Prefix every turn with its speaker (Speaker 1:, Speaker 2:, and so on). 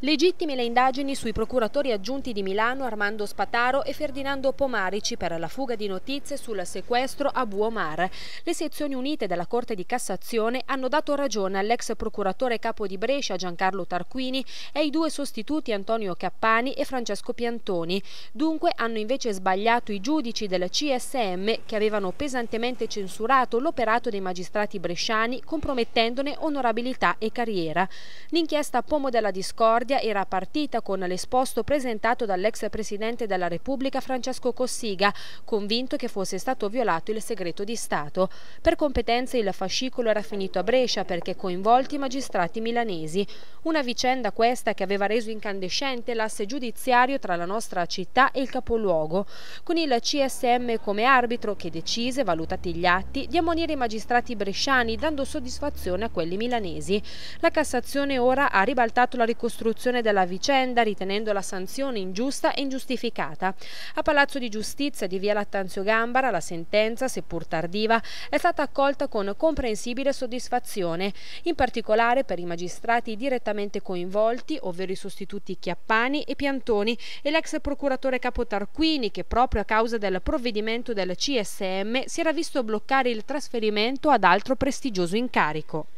Speaker 1: Legittime le indagini sui procuratori aggiunti di Milano Armando Spataro e Ferdinando Pomarici per la fuga di notizie sul sequestro a Buomar. Le sezioni unite della Corte di Cassazione hanno dato ragione all'ex procuratore capo di Brescia Giancarlo Tarquini e ai due sostituti Antonio Cappani e Francesco Piantoni. Dunque hanno invece sbagliato i giudici del CSM che avevano pesantemente censurato l'operato dei magistrati bresciani compromettendone onorabilità e carriera. L'inchiesta Pomo della Discordia Concordia era partita con l'esposto presentato dall'ex Presidente della Repubblica Francesco Cossiga, convinto che fosse stato violato il segreto di Stato. Per competenza il fascicolo era finito a Brescia perché coinvolti magistrati milanesi. Una vicenda questa che aveva reso incandescente l'asse giudiziario tra la nostra città e il capoluogo, con il CSM come arbitro che decise, valutati gli atti, di ammonire i magistrati bresciani dando soddisfazione a quelli milanesi. La Cassazione ora ha ribaltato la ricostruzione risoluzione della vicenda ritenendo la sanzione ingiusta e ingiustificata. A Palazzo di Giustizia di Via Lattanzio Gambara la sentenza, seppur tardiva, è stata accolta con comprensibile soddisfazione, in particolare per i magistrati direttamente coinvolti, ovvero i sostituti Chiappani e Piantoni e l'ex procuratore capo Tarquini che proprio a causa del provvedimento del CSM si era visto bloccare il trasferimento ad altro prestigioso incarico.